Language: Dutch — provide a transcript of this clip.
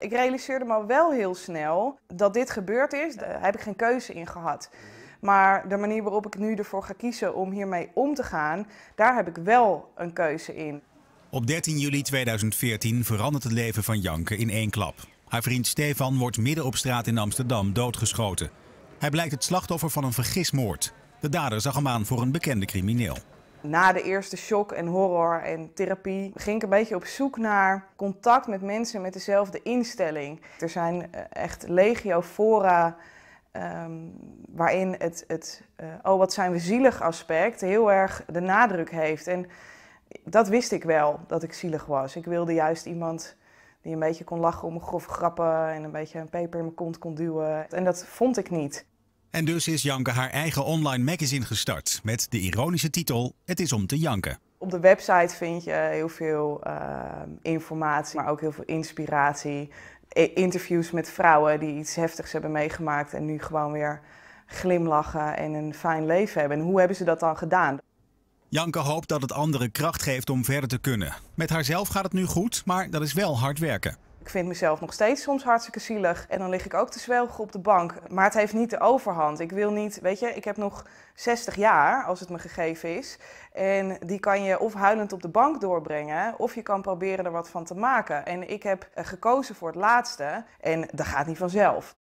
Ik realiseerde me wel heel snel dat dit gebeurd is. Daar heb ik geen keuze in gehad. Maar de manier waarop ik nu ervoor ga kiezen om hiermee om te gaan, daar heb ik wel een keuze in. Op 13 juli 2014 verandert het leven van Janke in één klap. Haar vriend Stefan wordt midden op straat in Amsterdam doodgeschoten. Hij blijkt het slachtoffer van een vergismoord. De dader zag hem aan voor een bekende crimineel na de eerste shock en horror en therapie ging ik een beetje op zoek naar contact met mensen met dezelfde instelling. Er zijn eh, echt legio fora ehm, waarin het, het eh, oh wat zijn we zielig aspect heel erg de nadruk heeft. En dat wist ik wel, dat ik zielig was. Ik wilde juist iemand die een beetje kon lachen om mijn grove grappen en een beetje een peper in mijn kont kon duwen. En dat vond ik niet. En dus is Janke haar eigen online magazine gestart met de ironische titel Het is om te janken. Op de website vind je heel veel ehm, informatie, maar ook heel veel inspiratie. Interviews met vrouwen die iets heftigs hebben meegemaakt en nu gewoon weer glimlachen en een fijn leven hebben. En hoe hebben ze dat dan gedaan? Janke hoopt dat het anderen kracht geeft om verder te kunnen. Met haarzelf gaat het nu goed, maar dat is wel hard werken. Ik vind mezelf nog steeds soms hartstikke zielig. En dan lig ik ook te zwelgen op de bank. Maar het heeft niet de overhand. Ik wil niet, weet je, ik heb nog 60 jaar als het me gegeven is. En die kan je of huilend op de bank doorbrengen, of je kan proberen er wat van te maken. En ik heb eh, gekozen voor het laatste. En dat gaat niet vanzelf.